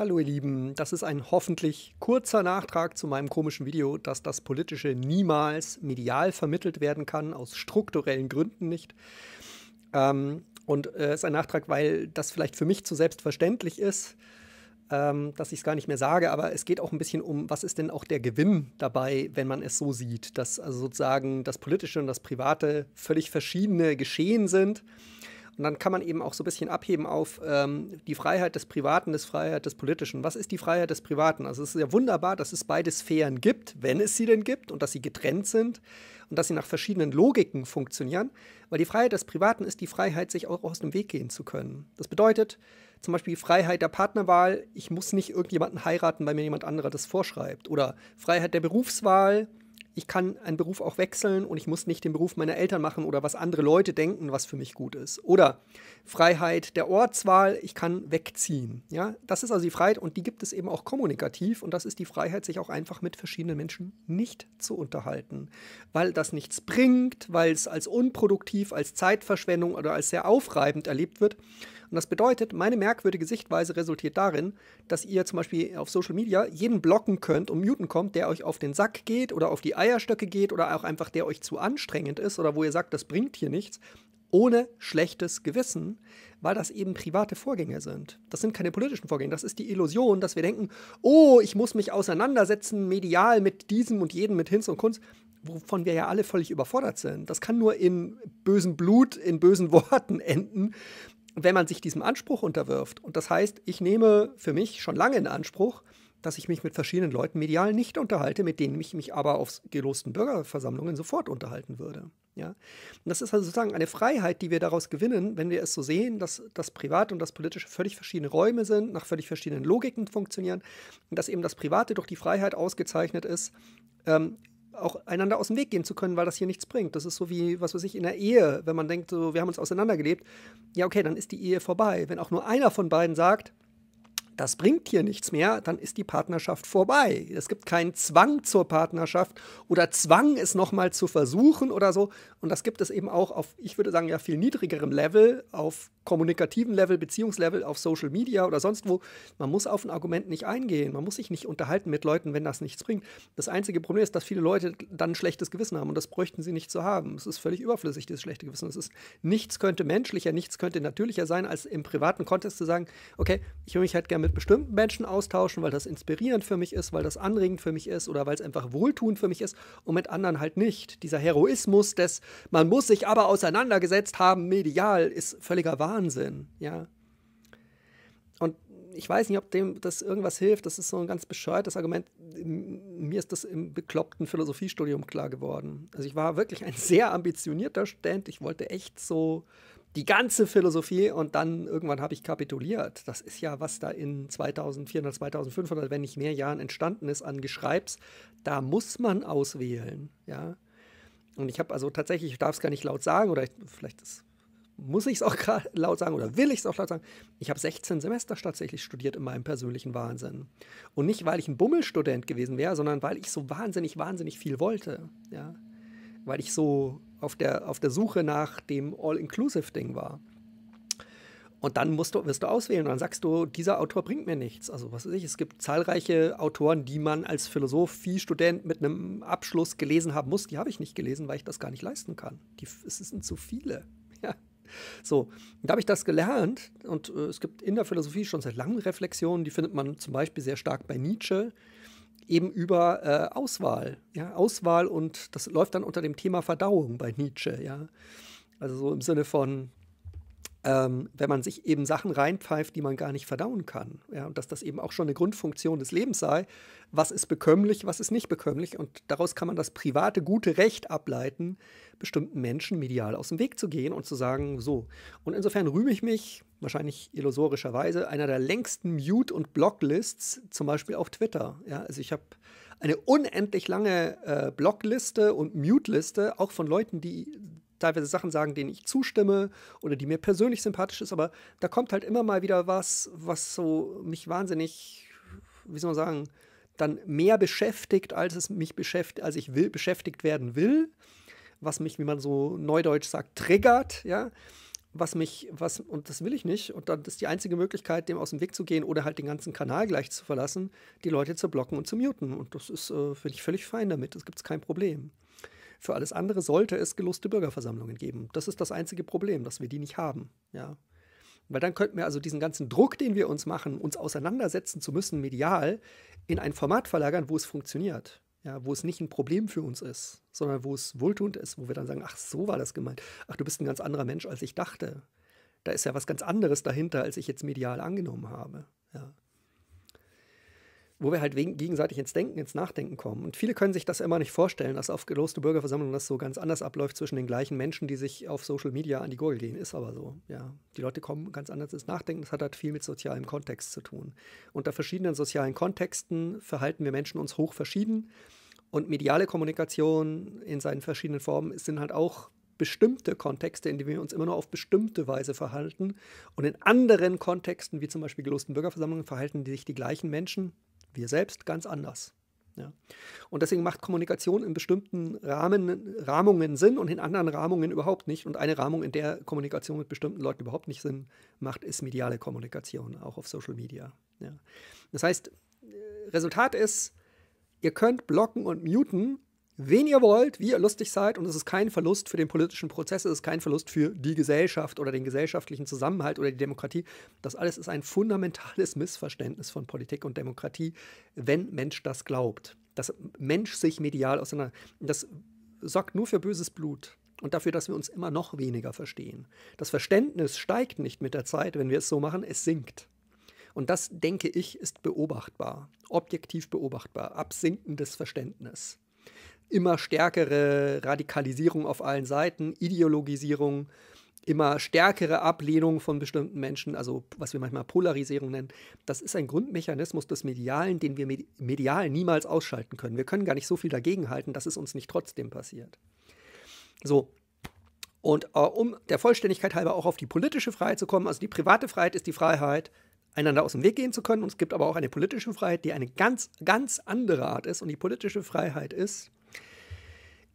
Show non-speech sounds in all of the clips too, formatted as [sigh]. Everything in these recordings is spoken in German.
Hallo ihr Lieben, das ist ein hoffentlich kurzer Nachtrag zu meinem komischen Video, dass das Politische niemals medial vermittelt werden kann, aus strukturellen Gründen nicht. Ähm, und äh, es äh, ist ein Nachtrag, weil das vielleicht für mich zu selbstverständlich ist, ähm, dass ich es gar nicht mehr sage, aber es geht auch ein bisschen um, was ist denn auch der Gewinn dabei, wenn man es so sieht, dass also sozusagen das Politische und das Private völlig verschiedene Geschehen sind und dann kann man eben auch so ein bisschen abheben auf ähm, die Freiheit des Privaten, des Freiheit des Politischen. Was ist die Freiheit des Privaten? Also es ist ja wunderbar, dass es beide Sphären gibt, wenn es sie denn gibt, und dass sie getrennt sind und dass sie nach verschiedenen Logiken funktionieren. Weil die Freiheit des Privaten ist die Freiheit, sich auch aus dem Weg gehen zu können. Das bedeutet zum Beispiel Freiheit der Partnerwahl. Ich muss nicht irgendjemanden heiraten, weil mir jemand anderer das vorschreibt. Oder Freiheit der Berufswahl ich kann einen Beruf auch wechseln und ich muss nicht den Beruf meiner Eltern machen oder was andere Leute denken, was für mich gut ist. Oder Freiheit der Ortswahl, ich kann wegziehen. Ja, das ist also die Freiheit und die gibt es eben auch kommunikativ und das ist die Freiheit, sich auch einfach mit verschiedenen Menschen nicht zu unterhalten, weil das nichts bringt, weil es als unproduktiv, als Zeitverschwendung oder als sehr aufreibend erlebt wird und das bedeutet, meine merkwürdige Sichtweise resultiert darin, dass ihr zum Beispiel auf Social Media jeden blocken könnt und muten kommt, der euch auf den Sack geht oder auf die Eierstöcke geht oder auch einfach der euch zu anstrengend ist oder wo ihr sagt, das bringt hier nichts, ohne schlechtes Gewissen, weil das eben private Vorgänge sind. Das sind keine politischen Vorgänge. Das ist die Illusion, dass wir denken, oh, ich muss mich auseinandersetzen medial mit diesem und jedem, mit Hinz und Kunst, wovon wir ja alle völlig überfordert sind. Das kann nur in bösem Blut, in bösen [laughs] Worten enden wenn man sich diesem Anspruch unterwirft, und das heißt, ich nehme für mich schon lange in Anspruch, dass ich mich mit verschiedenen Leuten medial nicht unterhalte, mit denen ich mich aber auf gelosten Bürgerversammlungen sofort unterhalten würde. Ja? Und das ist also sozusagen eine Freiheit, die wir daraus gewinnen, wenn wir es so sehen, dass das Private und das Politische völlig verschiedene Räume sind, nach völlig verschiedenen Logiken funktionieren und dass eben das Private durch die Freiheit ausgezeichnet ist, ähm, auch einander aus dem Weg gehen zu können, weil das hier nichts bringt. Das ist so wie, was weiß ich, in der Ehe, wenn man denkt, so, wir haben uns auseinandergelebt. Ja, okay, dann ist die Ehe vorbei. Wenn auch nur einer von beiden sagt, das bringt hier nichts mehr, dann ist die Partnerschaft vorbei. Es gibt keinen Zwang zur Partnerschaft oder Zwang, es nochmal zu versuchen oder so. Und das gibt es eben auch auf, ich würde sagen, ja viel niedrigerem Level, auf kommunikativen Level, Beziehungslevel, auf Social Media oder sonst wo. Man muss auf ein Argument nicht eingehen. Man muss sich nicht unterhalten mit Leuten, wenn das nichts bringt. Das einzige Problem ist, dass viele Leute dann ein schlechtes Gewissen haben und das bräuchten sie nicht zu haben. Es ist völlig überflüssig, dieses schlechte Gewissen. Es ist, nichts könnte menschlicher, nichts könnte natürlicher sein, als im privaten Kontext zu sagen, okay, ich will mich halt gerne mit mit bestimmten Menschen austauschen, weil das inspirierend für mich ist, weil das anregend für mich ist oder weil es einfach wohltuend für mich ist und mit anderen halt nicht. Dieser Heroismus des, man muss sich aber auseinandergesetzt haben, medial, ist völliger Wahnsinn, ja. Und ich weiß nicht, ob dem das irgendwas hilft. Das ist so ein ganz bescheuertes Argument. Mir ist das im bekloppten Philosophiestudium klar geworden. Also ich war wirklich ein [laughs] sehr ambitionierter Student. Ich wollte echt so die ganze Philosophie und dann irgendwann habe ich kapituliert. Das ist ja, was da in 2400, 2500, wenn nicht mehr Jahren entstanden ist an Geschreibs. Da muss man auswählen, ja. Und ich habe also tatsächlich, ich darf es gar nicht laut sagen oder ich, vielleicht ist, muss ich es auch [laughs] laut sagen oder will ich es auch laut sagen. Ich habe 16 Semester tatsächlich studiert in meinem persönlichen Wahnsinn. Und nicht, weil ich ein Bummelstudent gewesen wäre, sondern weil ich so wahnsinnig, wahnsinnig viel wollte, ja. Weil ich so auf der, auf der Suche nach dem All-Inclusive-Ding war. Und dann musst du, wirst du auswählen und dann sagst du, dieser Autor bringt mir nichts. Also was weiß ich, es gibt zahlreiche Autoren, die man als Philosophiestudent mit einem Abschluss gelesen haben muss. Die habe ich nicht gelesen, weil ich das gar nicht leisten kann. Die, es sind zu viele. [laughs] Ja. So, da habe ich das gelernt und äh, es gibt in der Philosophie schon seit langem Reflexionen, die findet man zum Beispiel sehr stark bei Nietzsche, eben über äh, Auswahl. Ja, Auswahl und das läuft dann unter dem Thema Verdauung bei Nietzsche, ja. Also so im Sinne von, ähm, wenn man sich eben Sachen reinpfeift, die man gar nicht verdauen kann. Ja, und dass das eben auch schon eine Grundfunktion des Lebens sei, was ist bekömmlich, was ist nicht bekömmlich. Und daraus kann man das private gute Recht ableiten, bestimmten Menschen medial aus dem Weg zu gehen und zu sagen, so. Und insofern rühme ich mich, wahrscheinlich illusorischerweise, einer der längsten Mute- und Blocklists, zum Beispiel auf Twitter. Ja, also ich habe eine unendlich lange äh, Blockliste und Mute-Liste, auch von Leuten, die teilweise Sachen sagen, denen ich zustimme oder die mir persönlich sympathisch ist, aber da kommt halt immer mal wieder was, was so mich wahnsinnig, wie soll man sagen, dann mehr beschäftigt, als es mich beschäftigt, als ich will, beschäftigt werden will, was mich, wie man so neudeutsch sagt, triggert, ja was mich, was, und das will ich nicht. Und dann ist die einzige Möglichkeit, dem aus dem Weg zu gehen oder halt den ganzen Kanal gleich zu verlassen, die Leute zu blocken und zu muten. Und das ist, äh, finde ich, völlig fein damit. Das gibt es kein Problem. Für alles andere sollte es geloste Bürgerversammlungen geben. Das ist das einzige Problem, dass wir die nicht haben. Ja. Weil dann könnten wir also diesen ganzen Druck, den wir uns machen, uns auseinandersetzen zu müssen, medial, in ein Format verlagern, wo es funktioniert. Ja, wo es nicht ein Problem für uns ist, sondern wo es wohltuend ist, wo wir dann sagen, ach, so war das gemeint. Ach, du bist ein ganz anderer Mensch, als ich dachte. Da ist ja was ganz anderes dahinter, als ich jetzt medial angenommen habe. Ja wo wir halt gegenseitig ins Denken, ins Nachdenken kommen. Und viele können sich das immer nicht vorstellen, dass auf geloste Bürgerversammlungen das so ganz anders abläuft zwischen den gleichen Menschen, die sich auf Social Media an die Gurgel gehen. Ist aber so. Ja, die Leute kommen ganz anders ins Nachdenken. Das hat halt viel mit sozialem Kontext zu tun. Unter verschiedenen sozialen Kontexten verhalten wir Menschen uns hoch verschieden. Und mediale Kommunikation in seinen verschiedenen Formen sind halt auch bestimmte Kontexte, in denen wir uns immer nur auf bestimmte Weise verhalten. Und in anderen Kontexten, wie zum Beispiel gelosten Bürgerversammlungen, verhalten sich die gleichen Menschen wir selbst ganz anders. Ja. Und deswegen macht Kommunikation in bestimmten Rahmen, Rahmungen Sinn und in anderen Rahmungen überhaupt nicht. Und eine Rahmung, in der Kommunikation mit bestimmten Leuten überhaupt nicht Sinn macht, ist mediale Kommunikation, auch auf Social Media. Ja. Das heißt, äh, Resultat ist, ihr könnt blocken und muten, wen ihr wollt, wie ihr lustig seid und es ist kein Verlust für den politischen Prozess, es ist kein Verlust für die Gesellschaft oder den gesellschaftlichen Zusammenhalt oder die Demokratie. Das alles ist ein fundamentales Missverständnis von Politik und Demokratie, wenn Mensch das glaubt. Dass Mensch sich medial auseinander. Das sorgt nur für böses Blut und dafür, dass wir uns immer noch weniger verstehen. Das Verständnis steigt nicht mit der Zeit, wenn wir es so machen, es sinkt. Und das, denke ich, ist beobachtbar, objektiv beobachtbar, absinkendes Verständnis immer stärkere Radikalisierung auf allen Seiten, Ideologisierung, immer stärkere Ablehnung von bestimmten Menschen, also was wir manchmal Polarisierung nennen, das ist ein Grundmechanismus des Medialen, den wir medial niemals ausschalten können. Wir können gar nicht so viel dagegenhalten, dass es uns nicht trotzdem passiert. So. Und äh, um der Vollständigkeit halber auch auf die politische Freiheit zu kommen, also die private Freiheit ist die Freiheit, einander aus dem Weg gehen zu können. Und es gibt aber auch eine politische Freiheit, die eine ganz, ganz andere Art ist. Und die politische Freiheit ist,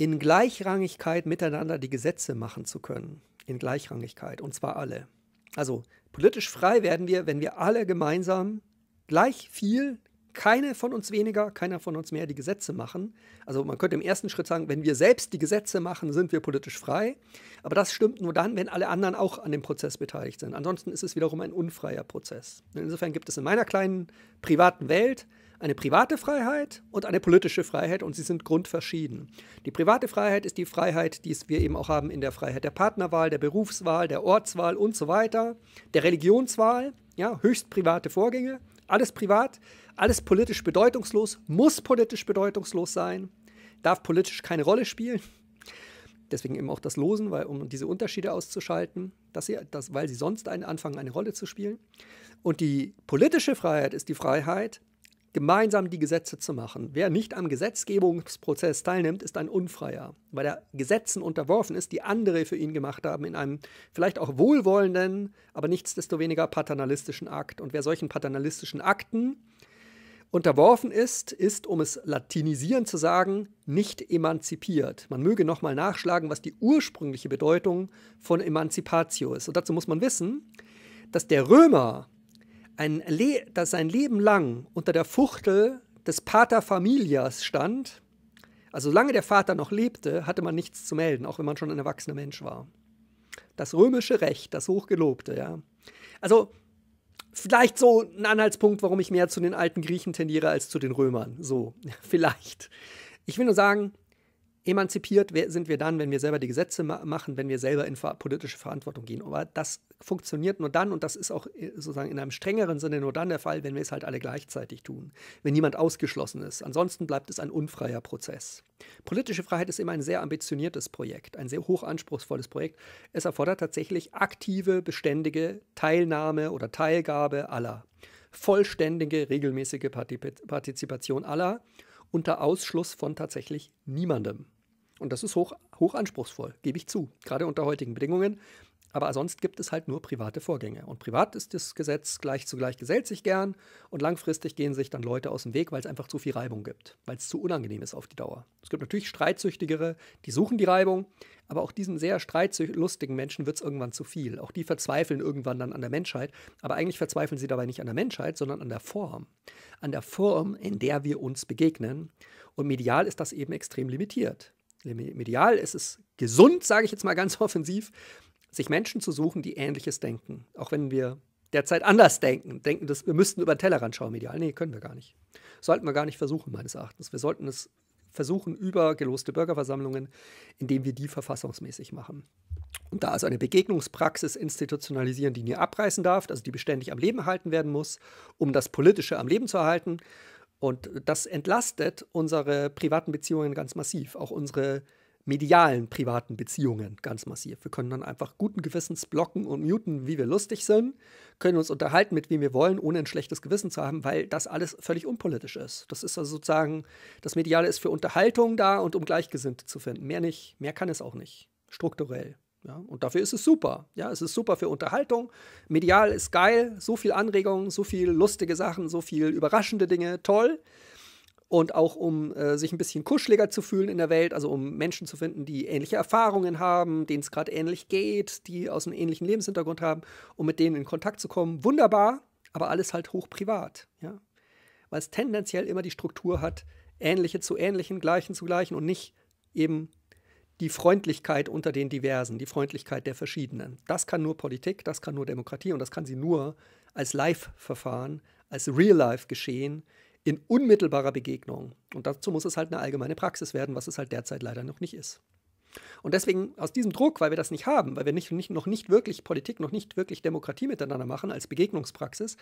in Gleichrangigkeit miteinander die Gesetze machen zu können. In Gleichrangigkeit, und zwar alle. Also politisch frei werden wir, wenn wir alle gemeinsam gleich viel, keine von uns weniger, keiner von uns mehr die Gesetze machen. Also man könnte im ersten Schritt sagen, wenn wir selbst die Gesetze machen, sind wir politisch frei. Aber das stimmt nur dann, wenn alle anderen auch an dem Prozess beteiligt sind. Ansonsten ist es wiederum ein unfreier Prozess. Insofern gibt es in meiner kleinen privaten Welt eine private Freiheit und eine politische Freiheit und sie sind grundverschieden. Die private Freiheit ist die Freiheit, die wir eben auch haben in der Freiheit der Partnerwahl, der Berufswahl, der Ortswahl und so weiter, der Religionswahl, ja, höchst private Vorgänge alles privat, alles politisch bedeutungslos, muss politisch bedeutungslos sein, darf politisch keine Rolle spielen. Deswegen eben auch das Losen, weil, um diese Unterschiede auszuschalten, dass sie, dass, weil sie sonst einen anfangen, eine Rolle zu spielen. Und die politische Freiheit ist die Freiheit, gemeinsam die Gesetze zu machen. Wer nicht am Gesetzgebungsprozess teilnimmt, ist ein Unfreier, weil er Gesetzen unterworfen ist, die andere für ihn gemacht haben, in einem vielleicht auch wohlwollenden, aber nichtsdestoweniger paternalistischen Akt. Und wer solchen paternalistischen Akten unterworfen ist, ist, um es latinisieren zu sagen, nicht emanzipiert. Man möge nochmal nachschlagen, was die ursprüngliche Bedeutung von Emancipatio ist. Und dazu muss man wissen, dass der Römer ein Le das sein Leben lang unter der Fuchtel des Pater Familias stand, also solange der Vater noch lebte, hatte man nichts zu melden, auch wenn man schon ein erwachsener Mensch war. Das römische Recht, das hochgelobte, ja. Also vielleicht so ein Anhaltspunkt, warum ich mehr zu den alten Griechen tendiere als zu den Römern. So, [laughs] vielleicht. Ich will nur sagen, Emanzipiert sind wir dann, wenn wir selber die Gesetze ma machen, wenn wir selber in ver politische Verantwortung gehen. Aber das funktioniert nur dann und das ist auch äh, sozusagen in einem strengeren Sinne nur dann der Fall, wenn wir es halt alle gleichzeitig tun, wenn niemand ausgeschlossen ist. Ansonsten bleibt es ein unfreier Prozess. Politische Freiheit ist immer ein sehr ambitioniertes Projekt, ein sehr hochanspruchsvolles Projekt. Es erfordert tatsächlich aktive, beständige Teilnahme oder Teilgabe aller, vollständige, regelmäßige Partizip Partizipation aller unter Ausschluss von tatsächlich niemandem. Und das ist hoch, hoch anspruchsvoll, gebe ich zu, gerade unter heutigen Bedingungen. Aber sonst gibt es halt nur private Vorgänge. Und privat ist das Gesetz gleich zugleich gesellt sich gern und langfristig gehen sich dann Leute aus dem Weg, weil es einfach zu viel Reibung gibt, weil es zu unangenehm ist auf die Dauer. Es gibt natürlich Streitsüchtigere, die suchen die Reibung, aber auch diesen sehr streitlustigen Menschen wird es irgendwann zu viel. Auch die verzweifeln irgendwann dann an der Menschheit, aber eigentlich verzweifeln sie dabei nicht an der Menschheit, sondern an der Form. An der Form, in der wir uns begegnen. Und medial ist das eben extrem limitiert. Medial ist es gesund, sage ich jetzt mal ganz [laughs] offensiv, sich Menschen zu suchen, die Ähnliches denken. Auch wenn wir derzeit anders denken, denken, dass wir müssten über den Tellerrand schauen, medial. Nee, können wir gar nicht. Sollten wir gar nicht versuchen, meines Erachtens. Wir sollten es versuchen über geloste Bürgerversammlungen, indem wir die verfassungsmäßig machen. Und da also eine Begegnungspraxis institutionalisieren, die nie abreißen darf, also die beständig am Leben halten werden muss, um das Politische am Leben zu erhalten. Und das entlastet unsere privaten Beziehungen ganz massiv, auch unsere medialen privaten Beziehungen ganz massiv. Wir können dann einfach guten Gewissens blocken und muten, wie wir lustig sind, können uns unterhalten mit wem wir wollen, ohne ein schlechtes Gewissen zu haben, weil das alles völlig unpolitisch ist. Das ist also sozusagen, das Mediale ist für Unterhaltung da und um Gleichgesinnte zu finden. Mehr nicht, mehr kann es auch nicht, strukturell. Ja, und dafür ist es super. Ja, es ist super für Unterhaltung. Medial ist geil, so viel Anregungen, so viel lustige Sachen, so viel überraschende Dinge, toll und auch um äh, sich ein bisschen kuscheliger zu fühlen in der Welt, also um Menschen zu finden, die ähnliche Erfahrungen haben, denen es gerade ähnlich geht, die aus einem ähnlichen Lebenshintergrund haben, um mit denen in Kontakt zu kommen. Wunderbar, aber alles halt hoch privat, ja. Weil es tendenziell immer die Struktur hat, ähnliche zu ähnlichen, gleichen zu gleichen und nicht eben die Freundlichkeit unter den Diversen, die Freundlichkeit der Verschiedenen. Das kann nur Politik, das kann nur Demokratie und das kann sie nur als Live-Verfahren, als Real-Life-Geschehen in unmittelbarer Begegnung. Und dazu muss es halt eine allgemeine Praxis werden, was es halt derzeit leider noch nicht ist. Und deswegen aus diesem Druck, weil wir das nicht haben, weil wir nicht, nicht, noch nicht wirklich Politik, noch nicht wirklich Demokratie miteinander machen als Begegnungspraxis,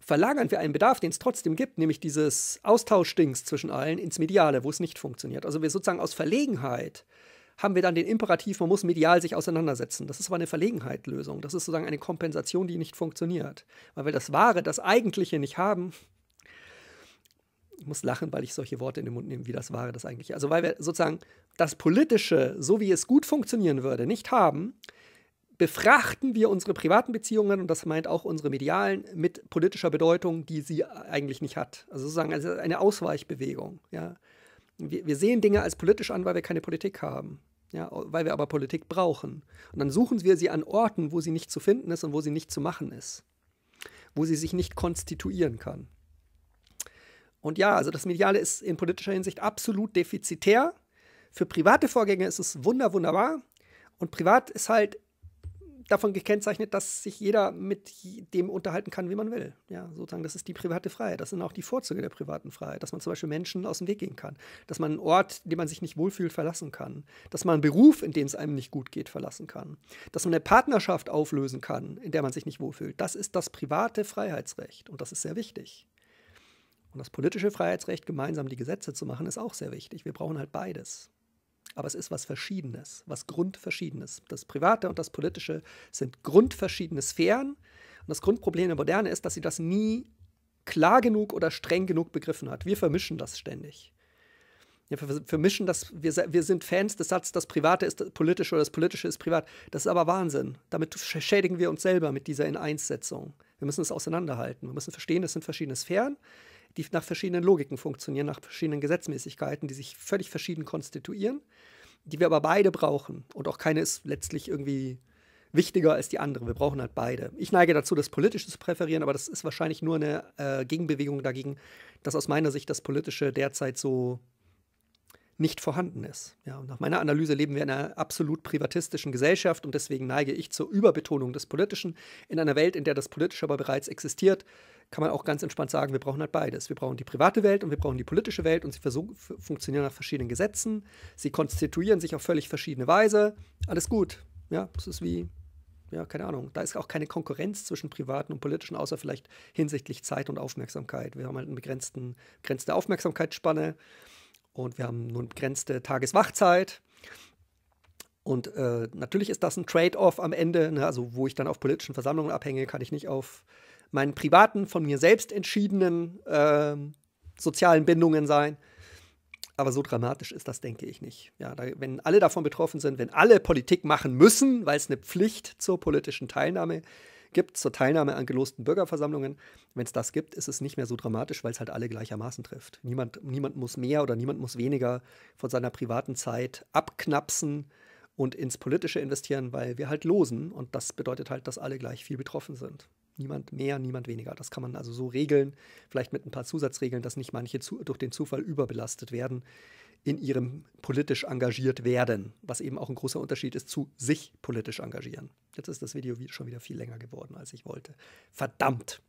verlagern wir einen Bedarf, den es trotzdem gibt, nämlich dieses Austauschdings zwischen allen ins Mediale, wo es nicht funktioniert. Also wir sozusagen aus Verlegenheit haben wir dann den Imperativ, man muss medial sich auseinandersetzen. Das ist aber eine Verlegenheitlösung. Das ist sozusagen eine Kompensation, die nicht funktioniert, weil wir das Wahre, das Eigentliche nicht haben ich muss lachen, weil ich solche Worte in den Mund nehme, wie das wahre das eigentlich. Also weil wir sozusagen das Politische, so wie es gut funktionieren würde, nicht haben, befrachten wir unsere privaten Beziehungen, und das meint auch unsere medialen, mit politischer Bedeutung, die sie eigentlich nicht hat. Also sozusagen also eine Ausweichbewegung. Ja. Wir, wir sehen Dinge als politisch an, weil wir keine Politik haben. Ja, weil wir aber Politik brauchen. Und dann suchen wir sie an Orten, wo sie nicht zu finden ist und wo sie nicht zu machen ist. Wo sie sich nicht konstituieren kann. Und ja, also das Mediale ist in politischer Hinsicht absolut defizitär. Für private Vorgänge ist es wunder, wunderbar. Und privat ist halt davon gekennzeichnet, dass sich jeder mit dem unterhalten kann, wie man will. Ja, sozusagen, das ist die private Freiheit. Das sind auch die Vorzüge der privaten Freiheit, dass man zum Beispiel Menschen aus dem Weg gehen kann, dass man einen Ort, in dem man sich nicht wohlfühlt, verlassen kann, dass man einen Beruf, in dem es einem nicht gut geht, verlassen kann, dass man eine Partnerschaft auflösen kann, in der man sich nicht wohlfühlt. Das ist das private Freiheitsrecht und das ist sehr wichtig. Und das politische Freiheitsrecht, gemeinsam die Gesetze zu machen, ist auch sehr wichtig. Wir brauchen halt beides. Aber es ist was Verschiedenes, was Grundverschiedenes. Das Private und das Politische sind grundverschiedene Sphären. Und das Grundproblem der Moderne ist, dass sie das nie klar genug oder streng genug begriffen hat. Wir vermischen das ständig. wir vermischen das, wir, wir sind Fans des Satzes, das Private ist politisch oder das Politische ist privat. Das ist aber Wahnsinn. Damit schädigen wir uns selber mit dieser Ineinssetzung. Wir müssen es auseinanderhalten. Wir müssen verstehen, es sind verschiedene Sphären die nach verschiedenen Logiken funktionieren, nach verschiedenen Gesetzmäßigkeiten, die sich völlig verschieden konstituieren, die wir aber beide brauchen. Und auch keine ist letztlich irgendwie wichtiger als die andere. Wir brauchen halt beide. Ich neige dazu, das Politische zu präferieren, aber das ist wahrscheinlich nur eine äh, Gegenbewegung dagegen, dass aus meiner Sicht das Politische derzeit so nicht vorhanden ist. Ja, nach meiner Analyse leben wir in einer absolut privatistischen Gesellschaft und deswegen neige ich zur Überbetonung des Politischen. In einer Welt, in der das Politische aber bereits existiert, kann man auch ganz entspannt sagen, wir brauchen halt beides. Wir brauchen die private Welt und wir brauchen die politische Welt und sie funktionieren nach verschiedenen Gesetzen. Sie konstituieren sich auf völlig verschiedene Weise. Alles gut. Ja, es ist wie, ja, keine Ahnung. Da ist auch keine Konkurrenz zwischen privaten und politischen, außer vielleicht hinsichtlich Zeit und Aufmerksamkeit. Wir haben halt eine begrenzte Aufmerksamkeitsspanne und wir haben nun begrenzte Tageswachzeit. Und äh, natürlich ist das ein Trade-off am Ende, ne? also wo ich dann auf politischen Versammlungen abhänge, kann ich nicht auf meinen privaten, von mir selbst entschiedenen äh, sozialen Bindungen sein. Aber so dramatisch ist das, denke ich nicht. Ja, da, wenn alle davon betroffen sind, wenn alle Politik machen müssen, weil es eine Pflicht zur politischen Teilnahme ist, gibt zur Teilnahme an gelosten Bürgerversammlungen. Wenn es das gibt, ist es nicht mehr so dramatisch, weil es halt alle gleichermaßen trifft. Niemand, niemand muss mehr oder niemand muss weniger von seiner privaten Zeit abknapsen und ins Politische investieren, weil wir halt losen und das bedeutet halt, dass alle gleich viel betroffen sind. Niemand mehr, niemand weniger. Das kann man also so regeln, vielleicht mit ein paar Zusatzregeln, dass nicht manche zu, durch den Zufall überbelastet werden in ihrem politisch engagiert werden, was eben auch ein großer Unterschied ist zu sich politisch engagieren. Jetzt ist das Video schon wieder viel länger geworden, als ich wollte. Verdammt!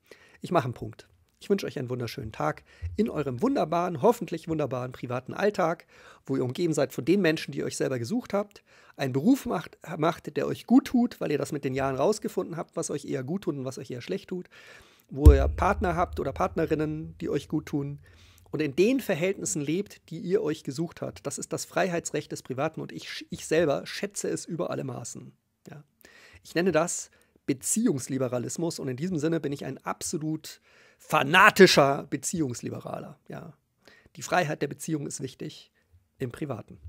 Ich mache einen Punkt. Ich wünsche euch einen wunderschönen Tag in eurem wunderbaren, hoffentlich wunderbaren privaten Alltag, wo ihr umgeben seid von den Menschen, die ihr euch selber gesucht habt, einen Beruf macht, macht, der euch gut tut, weil ihr das mit den Jahren rausgefunden habt, was euch eher gut tut und was euch eher schlecht tut, wo ihr Partner habt oder Partnerinnen, die euch gut tun, und in den Verhältnissen lebt, die ihr euch gesucht habt. Das ist das Freiheitsrecht des Privaten und ich, ich selber schätze es über alle Maßen. Ja. Ich nenne das Beziehungsliberalismus und in diesem Sinne bin ich ein absolut fanatischer Beziehungsliberaler. Ja. Die Freiheit der Beziehung ist wichtig im Privaten.